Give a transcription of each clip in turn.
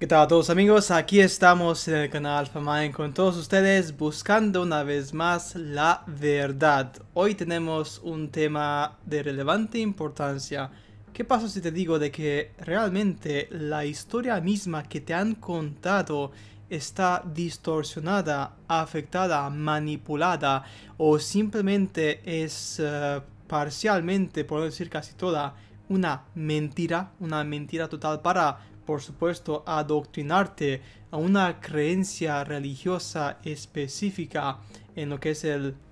¿Qué tal a todos amigos? Aquí estamos en el canal Alphamind con todos ustedes buscando una vez más la verdad. Hoy tenemos un tema de relevante importancia. ¿Qué pasa si te digo de que realmente la historia misma que te han contado está distorsionada, afectada, manipulada o simplemente es eh, parcialmente, por no decir casi toda, una mentira, una mentira total para por supuesto, adoctrinarte a una creencia religiosa específica en lo que es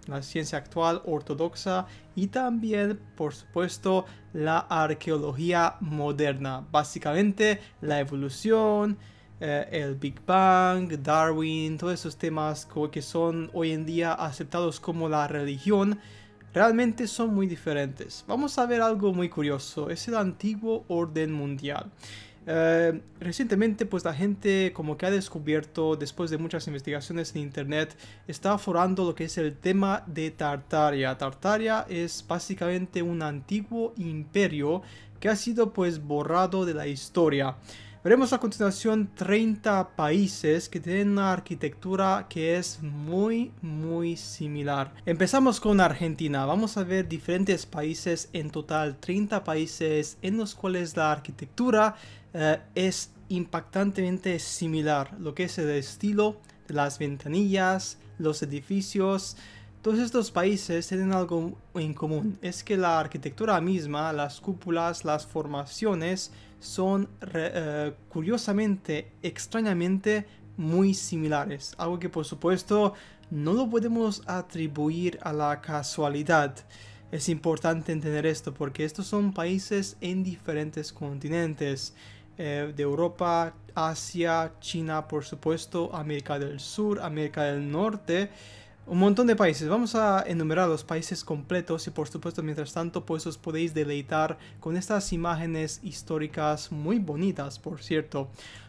la ciencia actual ortodoxa y también, por supuesto, la arqueología moderna. Básicamente, la evolución, eh, el Big Bang, Darwin, todos esos temas que son hoy en día aceptados como la religión, realmente son muy diferentes. Vamos a ver algo muy curioso, es el antiguo orden mundial. Eh, recientemente, pues la gente como que ha descubierto, después de muchas investigaciones en internet, está forando lo que es el tema de Tartaria. Tartaria es básicamente un antiguo imperio que ha sido pues borrado de la historia. Veremos a continuación 30 países que tienen una arquitectura que es muy muy similar. Empezamos con Argentina, vamos a ver diferentes países en total, 30 países en los cuales la arquitectura eh, es impactantemente similar, lo que es el estilo, las ventanillas, los edificios, todos estos países tienen algo en común, es que la arquitectura misma, las cúpulas, las formaciones, son eh, curiosamente, extrañamente muy similares, algo que por supuesto no lo podemos atribuir a la casualidad. Es importante entender esto porque estos son países en diferentes continentes, eh, de Europa, Asia, China, por supuesto, América del Sur, América del Norte, un montón de países. Vamos a enumerar los países completos y por supuesto mientras tanto pues os podéis deleitar con estas imágenes históricas muy bonitas por cierto.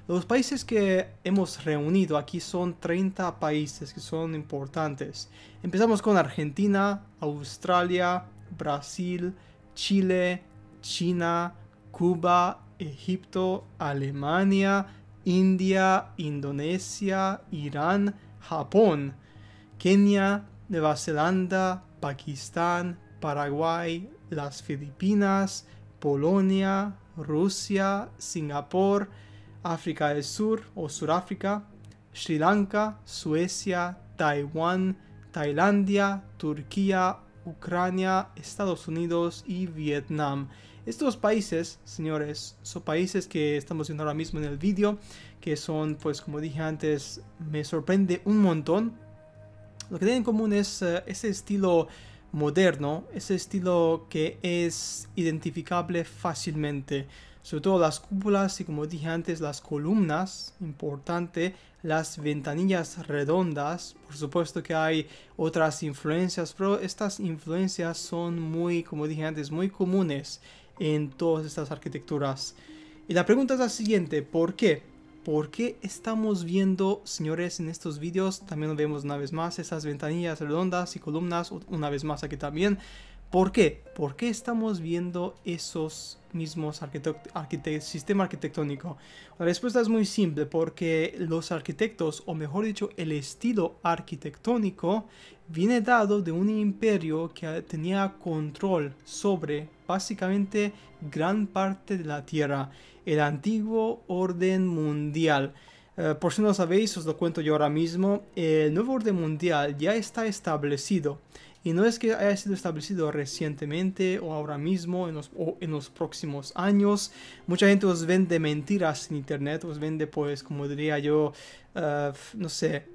Los países que hemos reunido aquí son 30 países que son importantes. Empezamos con Argentina, Australia, Brasil, Chile, China, Cuba, Egipto, Alemania, India, Indonesia, Irán, Japón. Kenia, Nueva Zelanda, Pakistán, Paraguay, las Filipinas, Polonia, Rusia, Singapur, África del Sur o Suráfrica, Sri Lanka, Suecia, Taiwán, Tailandia, Turquía, Ucrania, Estados Unidos y Vietnam. Estos países, señores, son países que estamos viendo ahora mismo en el vídeo, que son, pues como dije antes, me sorprende un montón lo que tienen en común es eh, ese estilo moderno, ese estilo que es identificable fácilmente. Sobre todo las cúpulas y como dije antes las columnas, importante, las ventanillas redondas. Por supuesto que hay otras influencias, pero estas influencias son muy, como dije antes, muy comunes en todas estas arquitecturas. Y la pregunta es la siguiente, ¿por qué? por qué estamos viendo, señores, en estos vídeos. También vemos una vez más esas ventanillas redondas y columnas, una vez más aquí también. ¿Por qué? ¿Por qué estamos viendo esos mismos sistemas sistema arquitectónico? La respuesta es muy simple, porque los arquitectos, o mejor dicho, el estilo arquitectónico, viene dado de un imperio que tenía control sobre básicamente gran parte de la tierra el antiguo orden mundial. Eh, por si no sabéis, os lo cuento yo ahora mismo, el nuevo orden mundial ya está establecido. Y no es que haya sido establecido recientemente o ahora mismo en los, o en los próximos años. Mucha gente os vende mentiras en Internet, os vende pues, como diría yo, eh, no sé,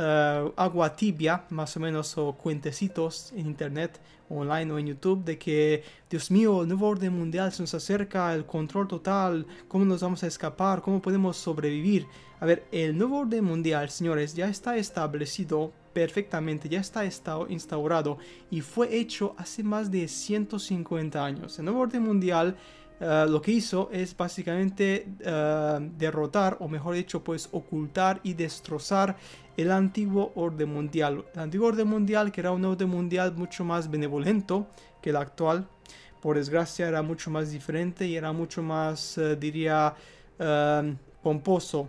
eh, agua tibia, más o menos, o cuentecitos en internet, online o en YouTube, de que, Dios mío, el nuevo orden mundial se nos acerca, el control total, cómo nos vamos a escapar, cómo podemos sobrevivir. A ver, el nuevo orden mundial, señores, ya está establecido perfectamente, ya está instaurado y fue hecho hace más de 150 años. El nuevo orden mundial eh, lo que hizo es básicamente eh, derrotar o mejor dicho pues ocultar y destrozar el antiguo orden mundial el antiguo orden mundial que era un orden mundial mucho más benevolento que el actual por desgracia era mucho más diferente y era mucho más eh, diría pomposo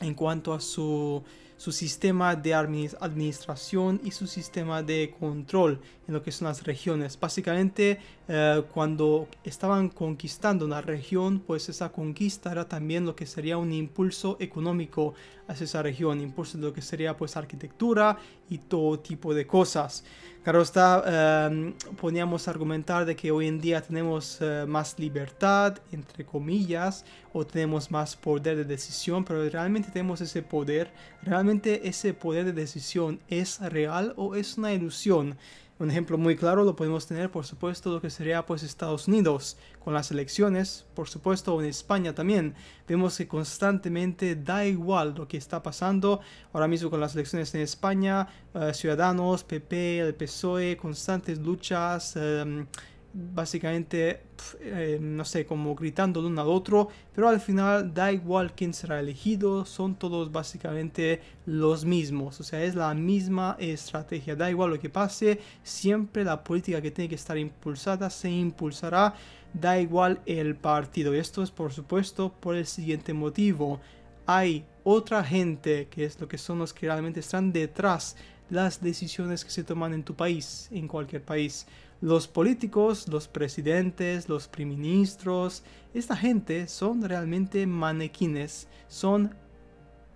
en cuanto a su su sistema de administración y su sistema de control en lo que son las regiones. Básicamente, eh, cuando estaban conquistando una región, pues esa conquista era también lo que sería un impulso económico hacia esa región, impulso de lo que sería pues arquitectura y todo tipo de cosas. Claro está, em, poníamos argumentar de que hoy en día tenemos eh, más libertad, entre comillas, o tenemos más poder de decisión, pero realmente tenemos ese poder, realmente ese poder de decisión es real o es una ilusión. Un ejemplo muy claro lo podemos tener, por supuesto, lo que sería pues Estados Unidos con las elecciones, por supuesto, en España también. Vemos que constantemente da igual lo que está pasando ahora mismo con las elecciones en España, eh, Ciudadanos, PP, el PSOE, constantes luchas. Em, básicamente, eh, no sé, como gritando de uno al otro, pero al final da igual quién será elegido, son todos básicamente los mismos, o sea, es la misma estrategia, da igual lo que pase, siempre la política que tiene que estar impulsada se impulsará, da igual el partido, y esto es por supuesto por el siguiente motivo, hay otra gente que es lo que son los que realmente están detrás las decisiones que se toman en tu país, en cualquier país. Los políticos, los presidentes, los priministros, esta gente son realmente manequines, son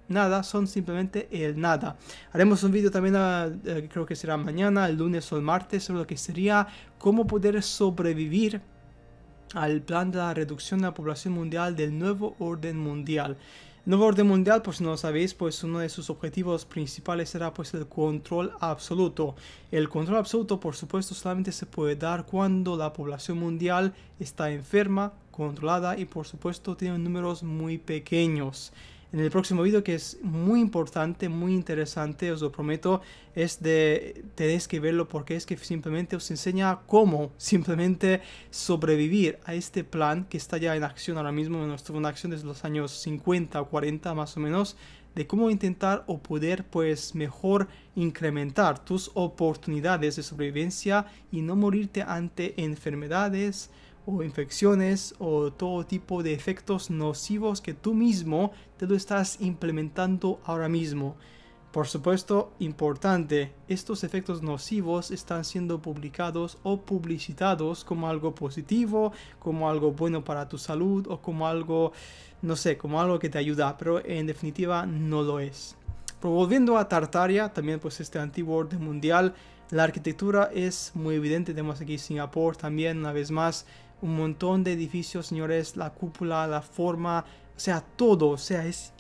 nada, son simplemente el nada. Haremos un vídeo también, ah, eh, creo que será mañana, el lunes o el martes, sobre lo que sería cómo poder sobrevivir al plan de la reducción de la población mundial del nuevo orden mundial. Nuevo orden mundial, por si no lo sabéis, pues uno de sus objetivos principales era pues el control absoluto. El control absoluto, por supuesto, solamente se puede dar cuando la población mundial está enferma, controlada y por supuesto tiene números muy pequeños en el próximo video que es muy importante, muy interesante, os lo prometo, es de, tenéis que verlo porque es que simplemente os enseña cómo simplemente sobrevivir a este plan que está ya en acción ahora mismo, en nuestra en acción desde los años 50 o 40 más o menos, de cómo intentar o poder pues mejor incrementar tus oportunidades de sobrevivencia y no morirte ante enfermedades o infecciones o todo tipo de efectos nocivos que tú mismo te lo estás implementando ahora mismo. Por supuesto, importante, estos efectos nocivos están siendo publicados o publicitados como algo positivo, como algo bueno para tu salud o como algo, no sé, como algo que te ayuda, pero en definitiva no lo es. Pero volviendo a Tartaria, también pues este antiguo orden mundial, la arquitectura es muy evidente, tenemos aquí Singapur también, una vez más, un montón de edificios, señores, la cúpula, la forma, o sea, todo, o sea, es,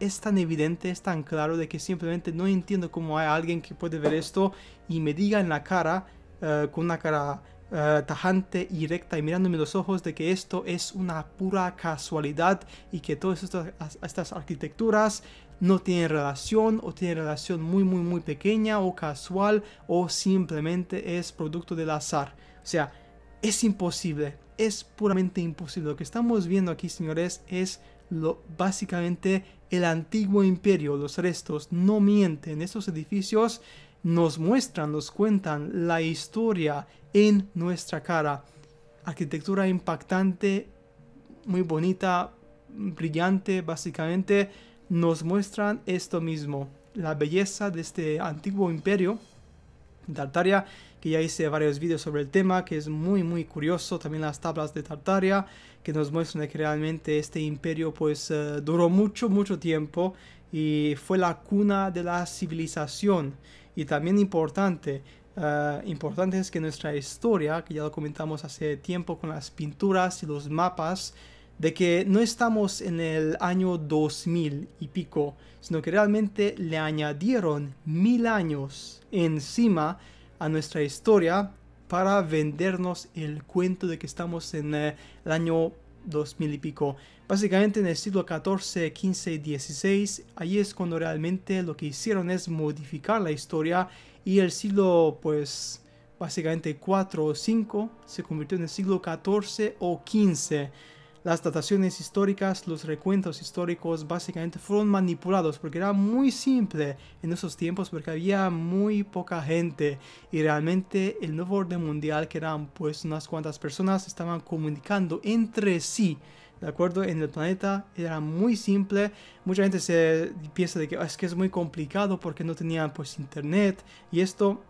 es tan evidente, es tan claro de que simplemente no entiendo cómo hay alguien que puede ver esto y me diga en la cara, eh, con una cara eh, tajante y recta y mirándome los ojos, de que esto es una pura casualidad y que todas estas arquitecturas no tienen relación o tienen relación muy muy muy pequeña o casual o simplemente es producto del azar. O sea, es imposible, es puramente imposible. Lo que estamos viendo aquí, señores, es lo, básicamente el antiguo imperio, los restos no mienten, estos edificios nos muestran, nos cuentan la historia en nuestra cara. Arquitectura impactante, muy bonita, brillante, básicamente nos muestran esto mismo, la belleza de este antiguo imperio Tartaria, que ya hice varios vídeos sobre el tema, que es muy muy curioso, también las tablas de Tartaria, que nos muestran que realmente este imperio pues eh, duró mucho mucho tiempo y fue la cuna de la civilización y también importante eh, importante es que nuestra historia, que ya lo comentamos hace tiempo con las pinturas y los mapas, de que no estamos en el año 2000 y pico, sino que realmente le añadieron mil años encima a nuestra historia para vendernos el cuento de que estamos en eh, el año 2000 y pico. Básicamente en el siglo XIV, XV y XVI, ahí es cuando realmente lo que hicieron es modificar la historia y el siglo pues básicamente 4 o 5 se convirtió en el siglo XIV o XV las dataciones históricas, los recuentos históricos básicamente fueron manipulados porque era muy simple en esos tiempos porque había muy poca gente y realmente el nuevo orden mundial que eran pues unas cuantas personas estaban comunicando entre sí ¿de acuerdo? En el planeta era muy simple. Mucha gente se piensa de que ah, es que es muy complicado porque no tenían pues internet y esto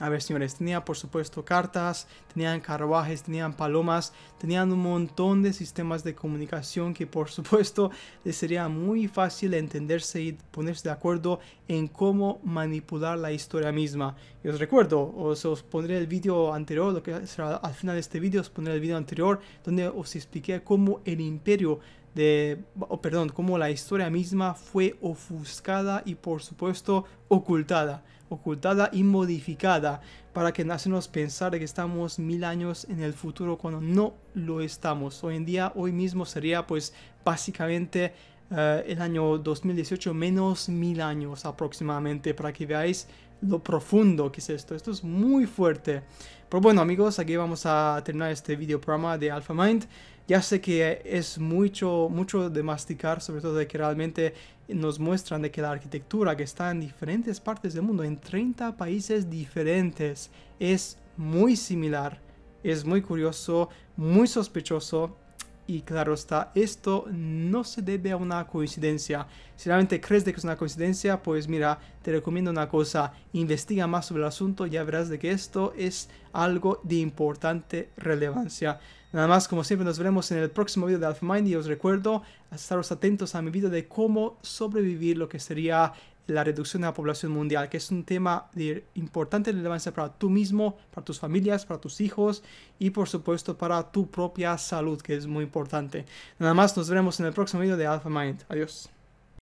a ver, señores, tenía por supuesto cartas, tenían carruajes, tenían palomas, tenían un montón de sistemas de comunicación que por supuesto les sería muy fácil entenderse y ponerse de acuerdo en cómo manipular la historia misma. Y os recuerdo, os, pondré el vídeo anterior, lo que será al final de este vídeo, os pondré el vídeo anterior donde os expliqué cómo el imperio de, perdón, cómo la historia misma fue ofuscada y por supuesto ocultada ocultada y modificada para que nos pensar que estamos mil años en el futuro cuando no lo estamos. Hoy en día, hoy mismo sería pues básicamente eh, el año 2018 menos mil años aproximadamente para que veáis lo profundo que es esto. Esto es muy fuerte. Pero bueno amigos, aquí vamos a terminar este video programa de Mind. Ya sé que es mucho, mucho de masticar, sobre todo de que realmente nos muestran de que la arquitectura que está en diferentes partes del mundo, en 30 países diferentes, es muy similar. Es muy curioso, muy sospechoso y claro está, esto no se debe a una coincidencia. Si realmente crees de que es una coincidencia, pues mira, te recomiendo una cosa, investiga más sobre el asunto, ya verás de que esto es algo de importante relevancia. Nada más, como siempre, nos veremos en el próximo video de AlphaMind y os recuerdo estaros atentos a mi video de cómo sobrevivir lo que sería la reducción de la población mundial, que es un tema de importante relevancia para tú mismo, para tus familias, para tus hijos y por supuesto para tu propia salud, que es muy importante. Nada más, nos veremos en el próximo video de Alpha Mind. Adiós.